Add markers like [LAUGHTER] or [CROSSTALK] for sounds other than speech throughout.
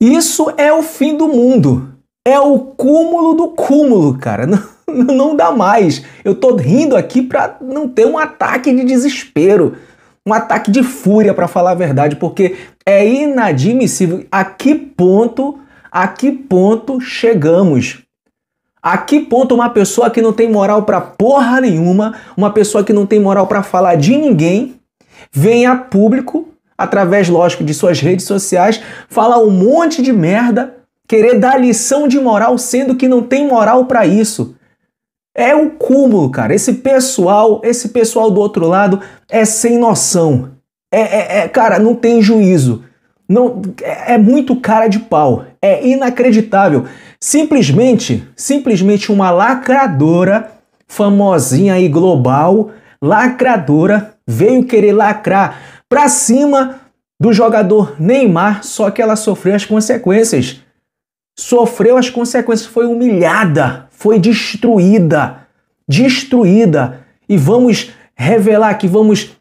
Isso é o fim do mundo. É o cúmulo do cúmulo, cara. [LAUGHS] Não, não dá mais. Eu tô rindo aqui para não ter um ataque de desespero, um ataque de fúria, para falar a verdade, porque é inadmissível. A que ponto, a que ponto chegamos? A que ponto uma pessoa que não tem moral para porra nenhuma, uma pessoa que não tem moral para falar de ninguém, vem a público através, lógico, de suas redes sociais, falar um monte de merda, querer dar lição de moral, sendo que não tem moral para isso. É o um cúmulo, cara. Esse pessoal, esse pessoal do outro lado é sem noção. É, é, é cara, não tem juízo. Não, é, é muito cara de pau. É inacreditável. Simplesmente, simplesmente uma lacradora famosinha e global, lacradora, veio querer lacrar para cima do jogador Neymar, só que ela sofreu as consequências. Sofreu as consequências, foi humilhada, foi destruída, destruída. E vamos revelar que vamos,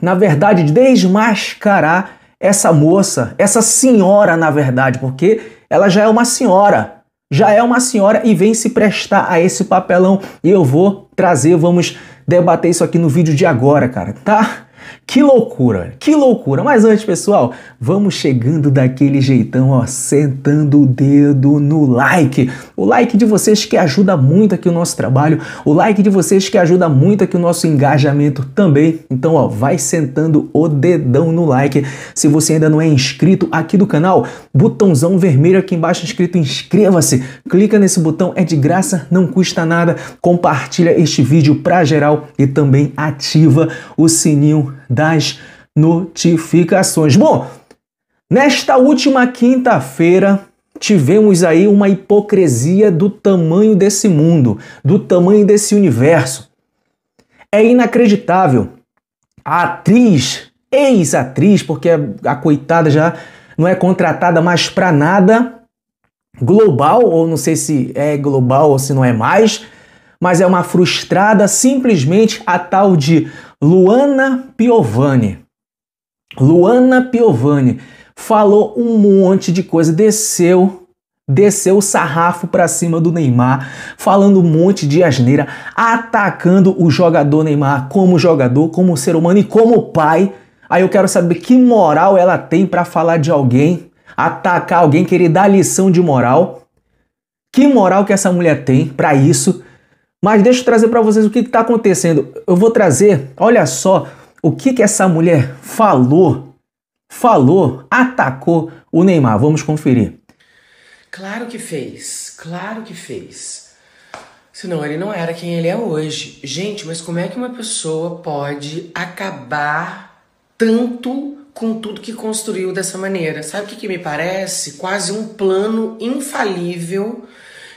na verdade, desmascarar essa moça, essa senhora, na verdade, porque ela já é uma senhora, já é uma senhora e vem se prestar a esse papelão. E eu vou trazer, vamos debater isso aqui no vídeo de agora, cara, tá? Que loucura, que loucura. Mas antes, pessoal, vamos chegando daquele jeitão, ó, sentando o dedo no like. O like de vocês que ajuda muito aqui o nosso trabalho, o like de vocês que ajuda muito aqui o nosso engajamento também. Então, ó, vai sentando o dedão no like. Se você ainda não é inscrito aqui do canal, botãozão vermelho aqui embaixo escrito inscreva-se. Clica nesse botão, é de graça, não custa nada. Compartilha este vídeo para geral e também ativa o sininho das notificações. Bom, nesta última quinta-feira tivemos aí uma hipocrisia do tamanho desse mundo, do tamanho desse universo. É inacreditável. A atriz, ex-atriz, porque a coitada já não é contratada mais para nada global, ou não sei se é global ou se não é mais, mas é uma frustrada simplesmente a tal de Luana Piovani. Luana Piovani falou um monte de coisa, desceu, desceu o sarrafo para cima do Neymar, falando um monte de asneira, atacando o jogador Neymar como jogador, como ser humano e como pai. Aí eu quero saber que moral ela tem para falar de alguém, atacar alguém, querer dar lição de moral. Que moral que essa mulher tem para isso? Mas deixa eu trazer para vocês o que está acontecendo. Eu vou trazer, olha só, o que, que essa mulher falou, falou, atacou o Neymar. Vamos conferir. Claro que fez, claro que fez. Senão ele não era quem ele é hoje. Gente, mas como é que uma pessoa pode acabar tanto com tudo que construiu dessa maneira? Sabe o que, que me parece? Quase um plano infalível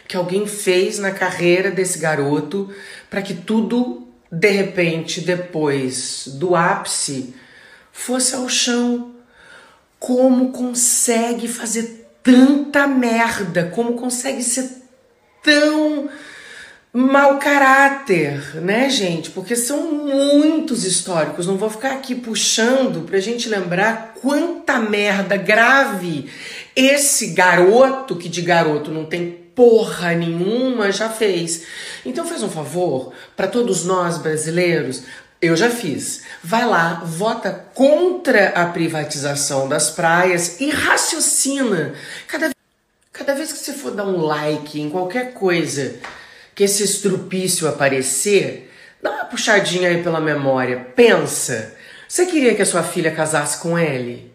que alguém fez na carreira desse garoto para que tudo, de repente, depois do ápice, fosse ao chão. Como consegue fazer tanta merda? Como consegue ser tão mau caráter, né, gente? Porque são muitos históricos. Não vou ficar aqui puxando pra gente lembrar quanta merda grave esse garoto, que de garoto não tem porra nenhuma já fez. Então faz um favor para todos nós brasileiros, eu já fiz. Vai lá, vota contra a privatização das praias e raciocina. Cada, cada vez que você for dar um like em qualquer coisa que esse estrupício aparecer, dá uma puxadinha aí pela memória. Pensa. Você queria que a sua filha casasse com ele?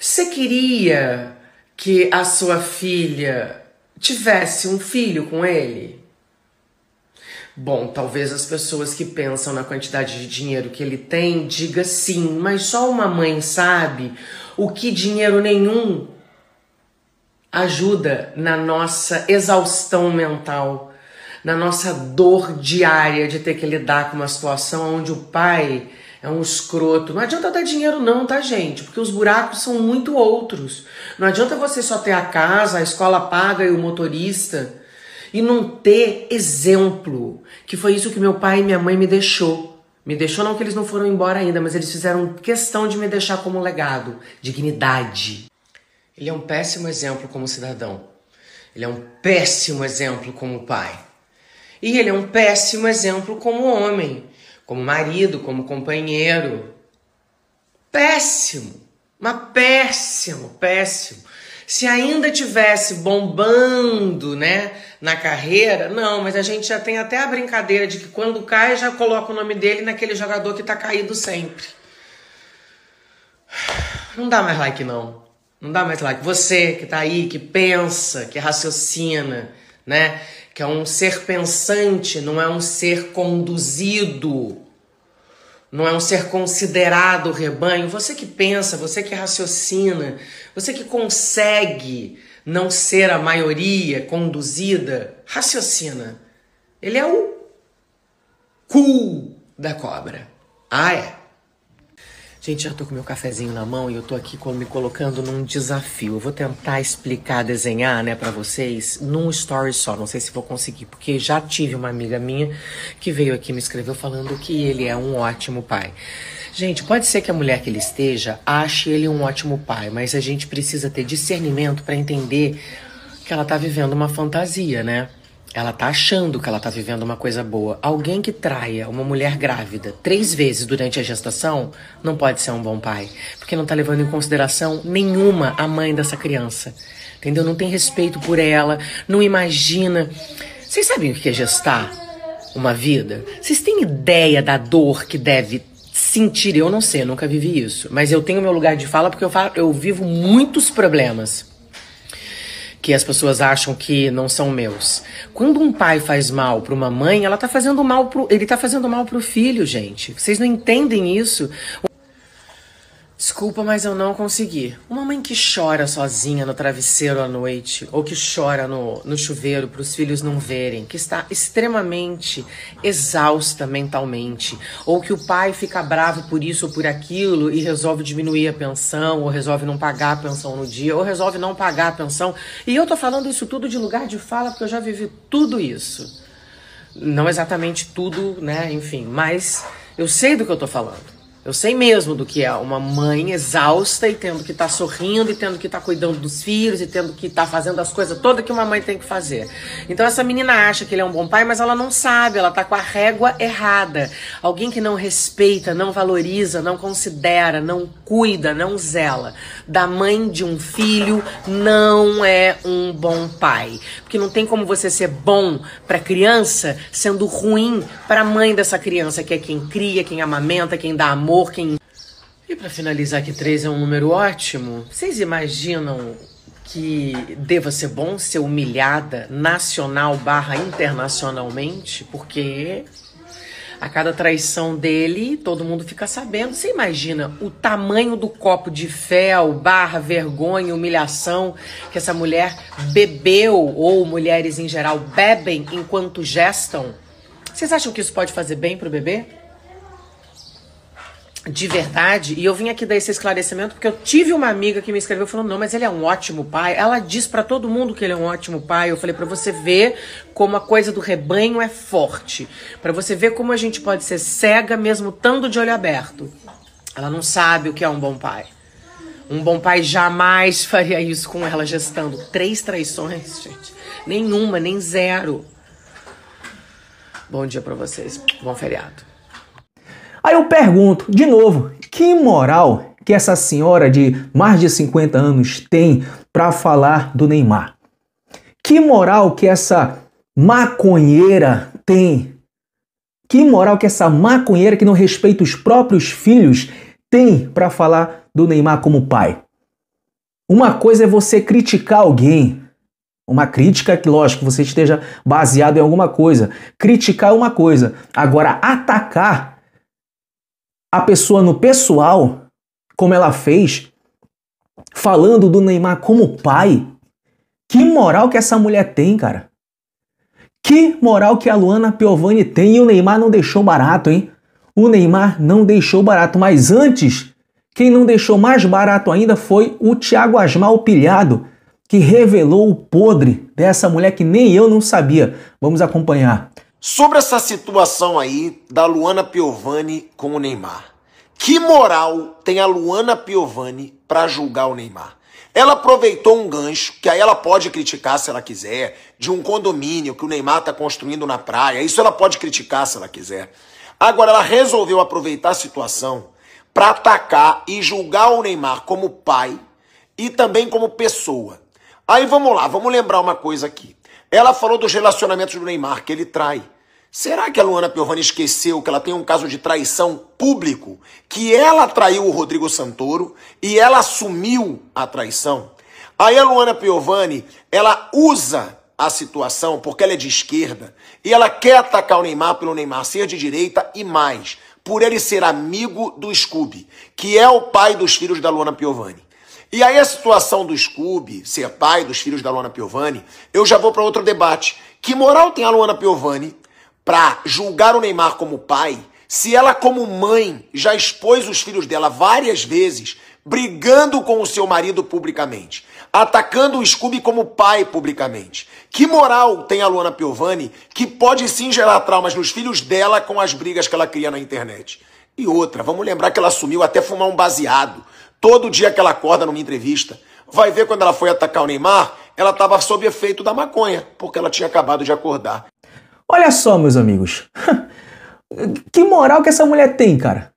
Você queria que a sua filha tivesse um filho com ele? Bom, talvez as pessoas que pensam na quantidade de dinheiro que ele tem diga sim, mas só uma mãe sabe o que dinheiro nenhum ajuda na nossa exaustão mental, na nossa dor diária de ter que lidar com uma situação onde o pai é um escroto. Não adianta dar dinheiro, não, tá, gente? Porque os buracos são muito outros. Não adianta você só ter a casa, a escola paga e o motorista e não ter exemplo. Que foi isso que meu pai e minha mãe me deixou. Me deixou não que eles não foram embora ainda, mas eles fizeram questão de me deixar como legado, dignidade. Ele é um péssimo exemplo como cidadão. Ele é um péssimo exemplo como pai. E ele é um péssimo exemplo como homem como marido, como companheiro. Péssimo, mas péssimo, péssimo. Se ainda tivesse bombando, né, na carreira, não, mas a gente já tem até a brincadeira de que quando cai já coloca o nome dele naquele jogador que tá caído sempre. Não dá mais like não. Não dá mais like. Você que tá aí, que pensa, que raciocina, né? Que é um ser pensante, não é um ser conduzido não é um ser considerado rebanho. Você que pensa, você que raciocina, você que consegue não ser a maioria conduzida, raciocina. Ele é o cu da cobra. Ah, é. Gente, já tô com meu cafezinho na mão e eu tô aqui me colocando num desafio. Eu vou tentar explicar, desenhar, né, para vocês num story só. Não sei se vou conseguir, porque já tive uma amiga minha que veio aqui me escreveu falando que ele é um ótimo pai. Gente, pode ser que a mulher que ele esteja ache ele um ótimo pai, mas a gente precisa ter discernimento para entender que ela tá vivendo uma fantasia, né? Ela tá achando que ela tá vivendo uma coisa boa. Alguém que traia uma mulher grávida três vezes durante a gestação não pode ser um bom pai, porque não tá levando em consideração nenhuma a mãe dessa criança. Entendeu? Não tem respeito por ela, não imagina. Vocês sabem o que é gestar uma vida? Vocês têm ideia da dor que deve sentir? Eu não sei, eu nunca vivi isso, mas eu tenho meu lugar de fala porque eu, falo, eu vivo muitos problemas que as pessoas acham que não são meus. Quando um pai faz mal para uma mãe, ela tá fazendo mal pro, ele tá fazendo mal para o filho, gente. Vocês não entendem isso? Desculpa, mas eu não consegui. Uma mãe que chora sozinha no travesseiro à noite, ou que chora no, no chuveiro para os filhos não verem, que está extremamente exausta mentalmente, ou que o pai fica bravo por isso ou por aquilo e resolve diminuir a pensão, ou resolve não pagar a pensão no dia, ou resolve não pagar a pensão. E eu tô falando isso tudo de lugar de fala porque eu já vivi tudo isso. Não exatamente tudo, né? Enfim, mas eu sei do que eu tô falando. Eu sei mesmo do que é uma mãe exausta e tendo que estar tá sorrindo e tendo que estar tá cuidando dos filhos e tendo que estar tá fazendo as coisas todas que uma mãe tem que fazer. Então essa menina acha que ele é um bom pai, mas ela não sabe, ela tá com a régua errada. Alguém que não respeita, não valoriza, não considera, não cuida, não zela da mãe de um filho não é um bom pai. Porque não tem como você ser bom para criança sendo ruim para a mãe dessa criança, que é quem cria, quem amamenta, quem dá amor amor quem. E para finalizar que 3 é um número ótimo, vocês imaginam que deva ser bom ser humilhada nacional barra internacionalmente? Porque a cada traição dele, todo mundo fica sabendo. Você imagina o tamanho do copo de fel, barra, vergonha, humilhação que essa mulher bebeu, ou mulheres em geral bebem enquanto gestam? Vocês acham que isso pode fazer bem pro bebê? de verdade, e eu vim aqui dar esse esclarecimento porque eu tive uma amiga que me escreveu falou: "Não, mas ele é um ótimo pai". Ela diz para todo mundo que ele é um ótimo pai. Eu falei para você ver como a coisa do rebanho é forte, para você ver como a gente pode ser cega mesmo tanto de olho aberto. Ela não sabe o que é um bom pai. Um bom pai jamais [LAUGHS] faria isso com ela gestando três traições, gente. Nenhuma, nem zero. Bom dia para vocês. Bom feriado. Aí eu pergunto, de novo, que moral que essa senhora de mais de 50 anos tem para falar do Neymar? Que moral que essa maconheira tem? Que moral que essa maconheira que não respeita os próprios filhos tem para falar do Neymar como pai? Uma coisa é você criticar alguém. Uma crítica que, lógico, você esteja baseado em alguma coisa. Criticar é uma coisa. Agora, atacar a pessoa no pessoal, como ela fez, falando do Neymar como pai. Que moral que essa mulher tem, cara? Que moral que a Luana Piovani tem e o Neymar não deixou barato, hein? O Neymar não deixou barato, mas antes, quem não deixou mais barato ainda foi o Thiago Asmal Pilhado, que revelou o podre dessa mulher que nem eu não sabia. Vamos acompanhar. Sobre essa situação aí da Luana Piovani com o Neymar. Que moral tem a Luana Piovani para julgar o Neymar? Ela aproveitou um gancho, que aí ela pode criticar se ela quiser, de um condomínio que o Neymar está construindo na praia. Isso ela pode criticar se ela quiser. Agora, ela resolveu aproveitar a situação para atacar e julgar o Neymar como pai e também como pessoa. Aí vamos lá, vamos lembrar uma coisa aqui. Ela falou dos relacionamentos do Neymar, que ele trai. Será que a Luana Piovani esqueceu que ela tem um caso de traição público? Que ela traiu o Rodrigo Santoro e ela assumiu a traição? Aí a Luana Piovani, ela usa a situação porque ela é de esquerda e ela quer atacar o Neymar pelo Neymar ser de direita e mais, por ele ser amigo do Scooby, que é o pai dos filhos da Luana Piovani. E aí a situação do Scooby ser pai dos filhos da Luana Piovani, eu já vou para outro debate. Que moral tem a Luana Piovani para julgar o Neymar como pai, se ela como mãe já expôs os filhos dela várias vezes, brigando com o seu marido publicamente, atacando o Scooby como pai publicamente? Que moral tem a Luana Piovani que pode sim gerar traumas nos filhos dela com as brigas que ela cria na internet? E outra, vamos lembrar que ela sumiu até fumar um baseado Todo dia que ela acorda numa entrevista. Vai ver quando ela foi atacar o Neymar, ela estava sob efeito da maconha, porque ela tinha acabado de acordar. Olha só, meus amigos. [LAUGHS] que moral que essa mulher tem, cara?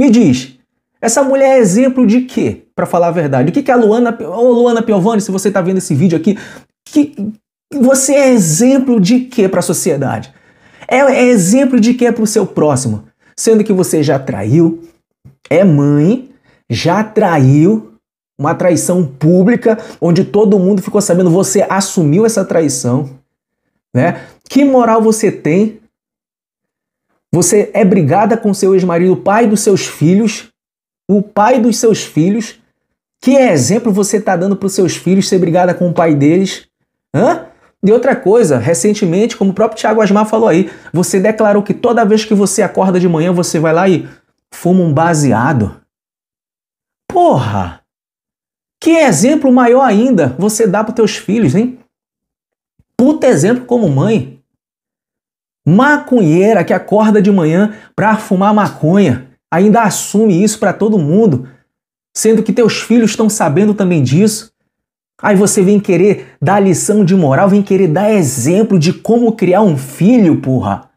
Me diz, essa mulher é exemplo de quê? Para falar a verdade. O que, que a Luana. Ô, Luana Piovani, se você está vendo esse vídeo aqui, que você é exemplo de quê para a sociedade? É, é exemplo de quê para o seu próximo? Sendo que você já traiu, é mãe, já traiu, uma traição pública, onde todo mundo ficou sabendo, você assumiu essa traição, né? Que moral você tem? Você é brigada com seu ex-marido, pai dos seus filhos, o pai dos seus filhos. Que exemplo você está dando para os seus filhos ser brigada com o pai deles? Hã? E outra coisa, recentemente, como o próprio Tiago Asmar falou aí, você declarou que toda vez que você acorda de manhã, você vai lá e fuma um baseado. Porra! Que exemplo maior ainda você dá para teus filhos, hein? Puta exemplo como mãe. Maconheira que acorda de manhã para fumar maconha, ainda assume isso para todo mundo, sendo que teus filhos estão sabendo também disso. Aí você vem querer dar lição de moral, vem querer dar exemplo de como criar um filho, porra.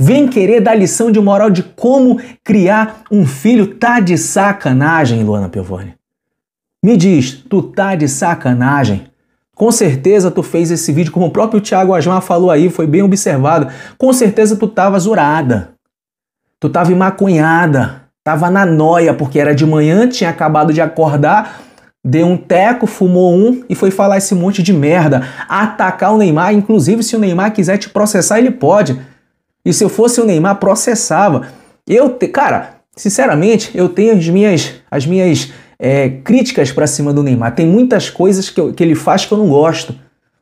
Vem querer dar lição de moral de como criar um filho, tá de sacanagem, Luana Piovani. Me diz, tu tá de sacanagem? Com certeza tu fez esse vídeo, como o próprio Tiago Asmar falou aí, foi bem observado. Com certeza tu tava zurada. Tu tava maconhada. Tava na noia, porque era de manhã, tinha acabado de acordar, deu um teco, fumou um e foi falar esse monte de merda. Atacar o Neymar, inclusive se o Neymar quiser te processar, ele pode. E se eu fosse o Neymar, processava. Eu, te, cara, sinceramente, eu tenho as minhas, as minhas é, críticas para cima do Neymar. Tem muitas coisas que, eu, que ele faz que eu não gosto.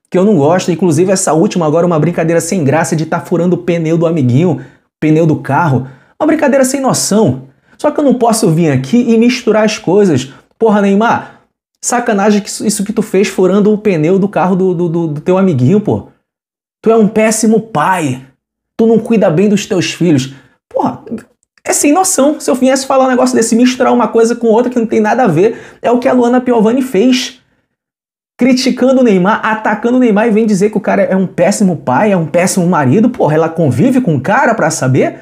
Que eu não gosto. Inclusive, essa última agora, é uma brincadeira sem graça de estar tá furando o pneu do amiguinho, pneu do carro. Uma brincadeira sem noção. Só que eu não posso vir aqui e misturar as coisas. Porra, Neymar, sacanagem que isso, que tu fez furando o pneu do carro do, do, do, do teu amiguinho, pô. Tu é um péssimo pai tu não cuida bem dos teus filhos. Porra, é sem noção. Se eu viesse falar um negócio desse, misturar uma coisa com outra que não tem nada a ver, é o que a Luana Piovani fez. Criticando o Neymar, atacando o Neymar e vem dizer que o cara é um péssimo pai, é um péssimo marido. Porra, ela convive com o cara para saber?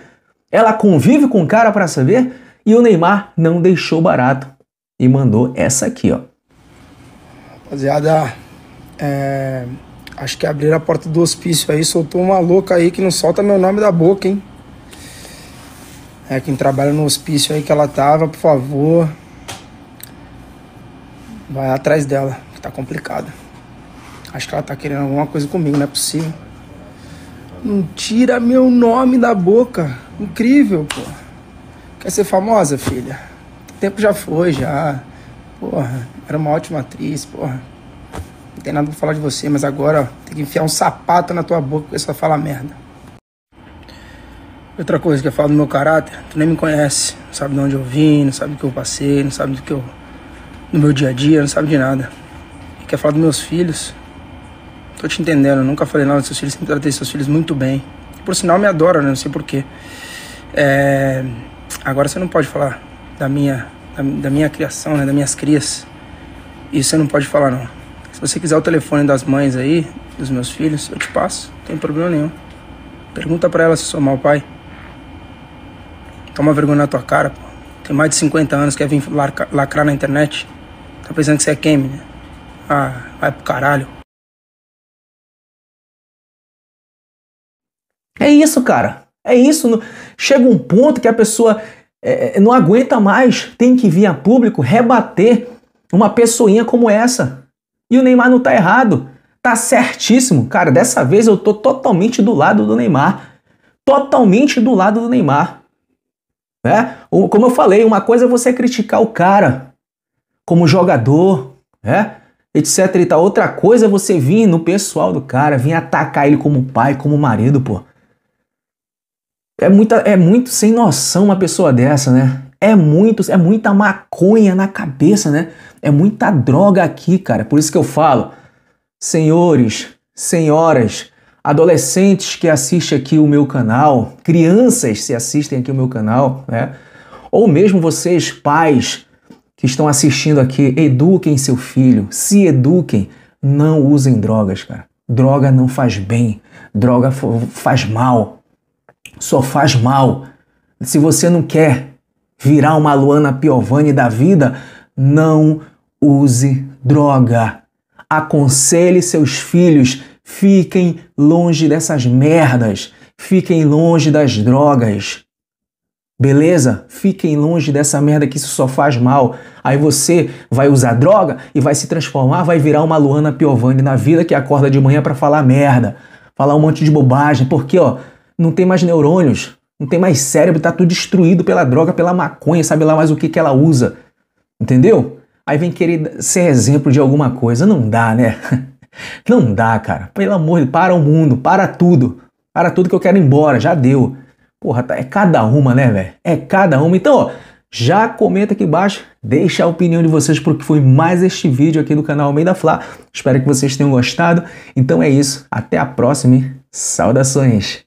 Ela convive com o cara para saber? E o Neymar não deixou barato e mandou essa aqui, ó. Rapaziada, é... Acho que abriram a porta do hospício aí, soltou uma louca aí que não solta meu nome da boca, hein? É, quem trabalha no hospício aí que ela tava, por favor. Vai atrás dela, que tá complicado. Acho que ela tá querendo alguma coisa comigo, não é possível. Não tira meu nome da boca. Incrível, pô. Quer ser famosa, filha? O tempo já foi, já. Porra, era uma ótima atriz, porra. Não tem nada pra falar de você, mas agora ó, tem que enfiar um sapato na tua boca porque você só fala merda. Outra coisa que eu falo do meu caráter, tu nem me conhece, não sabe de onde eu vim, não sabe do que eu passei, não sabe do que eu. no meu dia a dia, não sabe de nada. E quer falar dos meus filhos? Tô te entendendo, eu nunca falei nada dos seus filhos, sempre tratei seus filhos muito bem. Por sinal, me adora, né? Não sei porquê. É... Agora você não pode falar da minha, da, da minha criação, né? Das minhas crias. Isso você não pode falar, não você quiser o telefone das mães aí, dos meus filhos, eu te passo, não tem problema nenhum. Pergunta para ela se sou mau pai. Toma vergonha na tua cara, pô. Tem mais de 50 anos, quer vir lacrar na internet. Tá pensando que você é quem, né Ah, vai pro caralho. É isso, cara. É isso. Chega um ponto que a pessoa é, é, não aguenta mais, tem que vir a público rebater uma pessoinha como essa. E o Neymar não tá errado. Tá certíssimo. Cara, dessa vez eu tô totalmente do lado do Neymar. Totalmente do lado do Neymar. Né? Como eu falei, uma coisa é você criticar o cara como jogador, né? etc e tal. Outra coisa é você vir no pessoal do cara, vir atacar ele como pai, como marido, pô. É, muita, é muito sem noção uma pessoa dessa, né? É muitos, é muita maconha na cabeça, né? É muita droga aqui, cara. Por isso que eu falo, senhores, senhoras, adolescentes que assistem aqui o meu canal, crianças se assistem aqui o meu canal, né? Ou mesmo vocês, pais que estão assistindo aqui, eduquem seu filho, se eduquem, não usem drogas, cara. Droga não faz bem, droga faz mal, só faz mal. Se você não quer virar uma Luana Piovani da vida, não use droga. Aconselhe seus filhos, fiquem longe dessas merdas, fiquem longe das drogas. Beleza? Fiquem longe dessa merda que isso só faz mal. Aí você vai usar droga e vai se transformar, vai virar uma Luana Piovani na vida que acorda de manhã para falar merda, falar um monte de bobagem, porque ó, não tem mais neurônios. Não tem mais cérebro, tá tudo destruído pela droga, pela maconha, sabe lá mais o que, que ela usa. Entendeu? Aí vem querer ser exemplo de alguma coisa. Não dá, né? [LAUGHS] Não dá, cara. Pelo amor de Deus, para o mundo, para tudo. Para tudo que eu quero ir embora, já deu. Porra, tá, é cada uma, né, velho? É cada uma. Então, ó, já comenta aqui embaixo, deixa a opinião de vocês porque foi mais este vídeo aqui do canal Almeida Flá. Espero que vocês tenham gostado. Então é isso, até a próxima e saudações.